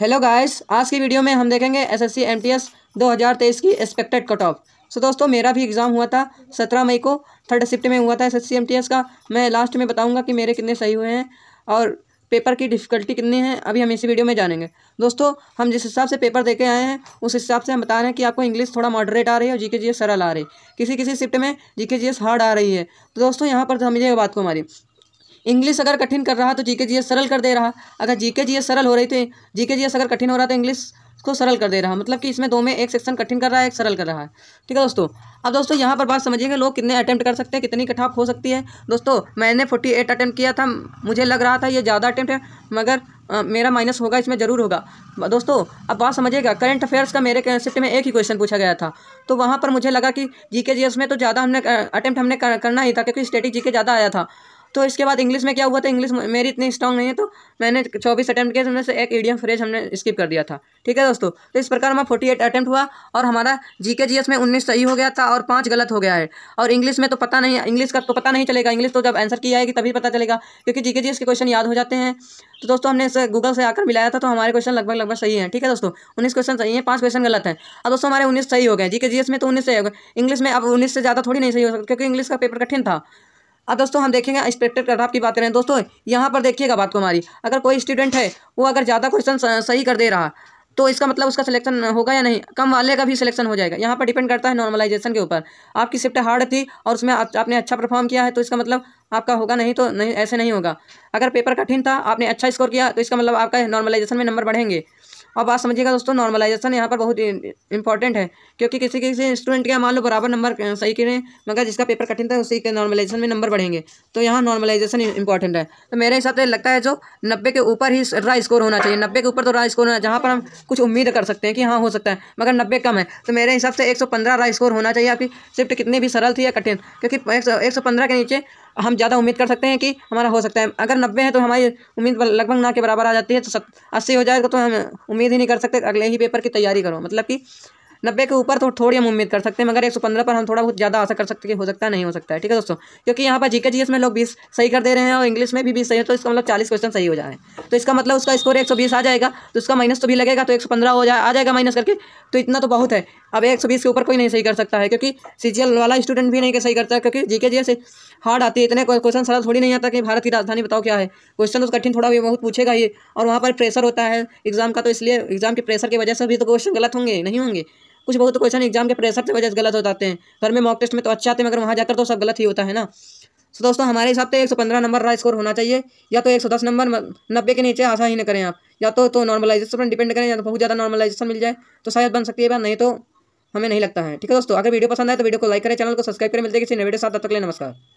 hello guys आज की video में हम देखेंगे एसएससी एमटीएस 2023 की एक्सपेक्टेड कट ऑफ सो दोस्तों मेरा भी एग्ज़ाम हुआ था सत्रह मई को थर्ड शिफ्ट में हुआ था एसएससी एमटीएस का मैं लास्ट में बताऊंगा कि मेरे कितने सही हुए हैं और पेपर की डिफ़िकल्टी कितनी है अभी हम इसी वीडियो में जानेंगे दोस्तों हम जिस हिसाब से पेपर के आए हैं उस हिसाब से हम बता रहे हैं कि आपको इंग्लिश थोड़ा मॉडरेट आ रही है और जीके जीएस सरल आ रही है किसी किसी शिफ्ट में जीके जीएस हार्ड आ रही है तो दोस्तों यहाँ पर समझिएगा तो बात को हमारी इंग्लिश अगर कठिन कर रहा तो जीके जी सरल कर दे रहा अगर जीके जी सरल हो रही थी जीके जी अगर कठिन हो रहा तो इंग्लिश को सरल कर दे रहा मतलब कि इसमें दो में एक सेक्शन कठिन कर रहा है एक सरल कर रहा है ठीक है दोस्तों अब दोस्तों यहाँ पर बात समझिएगा लोग कितने अटैम्प्ट कर सकते हैं कितनी कठाप हो सकती है दोस्तों मैंने फोर्टी एट अटैम्प्ट किया था मुझे लग रहा था ये ज़्यादा अटैम्प्ट है मगर आ, मेरा माइनस होगा इसमें ज़रूर होगा दोस्तों अब बात समझिएगा करंट अफेयर्स का मेरे कंसेप्ट में एक ही क्वेश्चन पूछा गया था तो वहाँ पर मुझे लगा कि जीके में तो ज़्यादा हमने अटैम्प्ट हमने करना ही था क्योंकि स्टेटिक जी ज़्यादा आया था तो इसके बाद इंग्लिश में क्या हुआ था इंग्लिश मेरी इतनी स्ट्रॉन्ग नहीं है तो मैंने चौबीस अटैम्प्ट के उनमें से एक ईडियम फ्रेज हमने स्किप कर दिया था ठीक है दोस्तों तो इस प्रकार हमारा फोर्टी एट अटैम्प्ट हुआ और हमारा जी के जी एस में उन्नीस सही हो गया था और पाँच गलत हो गया है और इंग्लिश में तो पता नहीं इंग्लिश का तो पता नहीं चलेगा इंग्लिश तो जब आंसर किया आएगी तभी पता चलेगा क्योंकि जीके जी एस के क्वेश्चन याद हो जाते हैं तो दोस्तों हमने इसे गूगल से आकर मिलाया था तो हमारे क्वेश्चन लगभग लगभग सही है ठीक है दोस्तों उन्नीस क्वेश्चन सही है पाँच क्वेश्चन गलत है और दोस्तों हमारे उन्नीस सही हो गए जीके जी एस में तो उन्नीस सही हो गए इंग्लिश में अब उन्नीस से ज़्यादा थोड़ी नहीं सही हो सकता क्योंकि इंग्लिश का पेपर कठिन था अब हाँ, दोस्तों हम देखेंगे इंस्पेक्टर ग्राफ की बात करें दोस्तों यहाँ पर देखिएगा बात को हमारी अगर कोई स्टूडेंट है वो अगर ज़्यादा क्वेश्चन सही कर दे रहा तो इसका मतलब उसका सिलेक्शन होगा या नहीं कम वाले का भी सिलेक्शन हो जाएगा यहाँ पर डिपेंड करता है नॉर्मलाइजेशन के ऊपर आपकी शिफ्ट हार्ड थी और उसमें आपने अच्छा परफॉर्म किया है तो इसका मतलब आपका होगा नहीं तो नहीं ऐसे नहीं होगा अगर पेपर कठिन था आपने अच्छा स्कोर किया तो इसका मतलब आपका नॉर्मलाइजेशन में नंबर बढ़ेंगे और बात समझिएगा दोस्तों नॉर्मलाइजेशन यहाँ पर बहुत इंपॉर्टेंट है क्योंकि किसी किसी स्टूडेंट के मान लो बराबर नंबर सही करें मगर जिसका पेपर कठिन था उसी के नॉर्मलाइजेशन में नंबर बढ़ेंगे तो यहाँ नॉर्मलाइजेशन इंपॉर्टेंट है तो मेरे हिसाब से लगता है जो नब्बे के ऊपर ही रा स्कोर होना चाहिए नब्बे के ऊपर तो रा स्कोर होना जहाँ पर हम कुछ उम्मीद कर सकते हैं कि हाँ हो सकता है मगर नब्बे कम है तो मेरे हिसाब से एक रा स्कोर होना चाहिए आपकी शिफ्ट कितनी भी सरल थी या कठिन क्योंकि एक सौ के नीचे हम ज़्यादा उम्मीद कर सकते हैं कि हमारा हो सकता है अगर नब्बे है तो हमारी उम्मीद लगभग ना के बराबर आ जाती है तो अस्सी हो जाएगा तो हम उम्मीद ही नहीं कर सकते अगले ही पेपर की तैयारी करो मतलब कि नब्बे के ऊपर तो थोड़ी हम उम्मीद कर सकते हैं मगर एक सौ पंद्रह पर हम थोड़ा बहुत ज़्यादा आशा कर सकते हैं कि हो सकता है नहीं हो सकता है ठीक है दोस्तों क्योंकि यहाँ पर जीके जीएस में लोग बीस सही कर दे रहे हैं और इंग्लिश में भी बीस सही है तो इसका मतलब चालीस क्वेश्चन सही हो जा रहे हैं तो इसका मतलब उसका स्कोर एक सौ बीस आ जाएगा तो उसका माइनस तो भी लगेगा तो एक सौ पंद्रह हो जाए आ जाएगा माइनस करके तो इतना तो बहुत है अब एक सौ बीस के ऊपर कोई नहीं सही कर सकता है क्योंकि सी वाला स्टूडेंट भी नहीं सही करता क्योंकि जीके जीएस हार्ड आती है इतने क्वेश्चन सरल थोड़ी नहीं आता कि भारत की राजधानी बताओ क्या है क्वेश्चन तो कठिन थोड़ा भी बहुत पूछेगा ये और वहाँ पर प्रेशर होता है एग्जाम का तो इसलिए एग्जाम के प्रेशर की वजह से भी तो क्वेश्चन गलत होंगे नहीं होंगे कुछ बहुत तो क्वेश्चन एग्जाम के प्रेशर की वजह से गलत हो जाते हैं घर में मॉक टेस्ट में तो अच्छे आते हैं मगर वहाँ जाकर तो सब गलत ही होता है ना तो दोस्तों हमारे हिसाब से पंद्रह नंबर रहा स्कोर होना चाहिए या तो दस नंबर नब्बे के नीचे आशा ही नहीं करें आप या तो तो नॉर्मलाइजेशन पर डिपेंड करें या तो बहुत ज़्यादा नॉर्मलाइजेशन मिल जाए तो शायद बन सकती है बात नहीं तो हमें नहीं लगता है ठीक है दोस्तों अगर वीडियो पसंद आए तो वीडियो को लाइक करें चैनल को सब्सक्राइब करें मिलते हैं किसी नए वीडियो साथ तब तक ले नमस्कार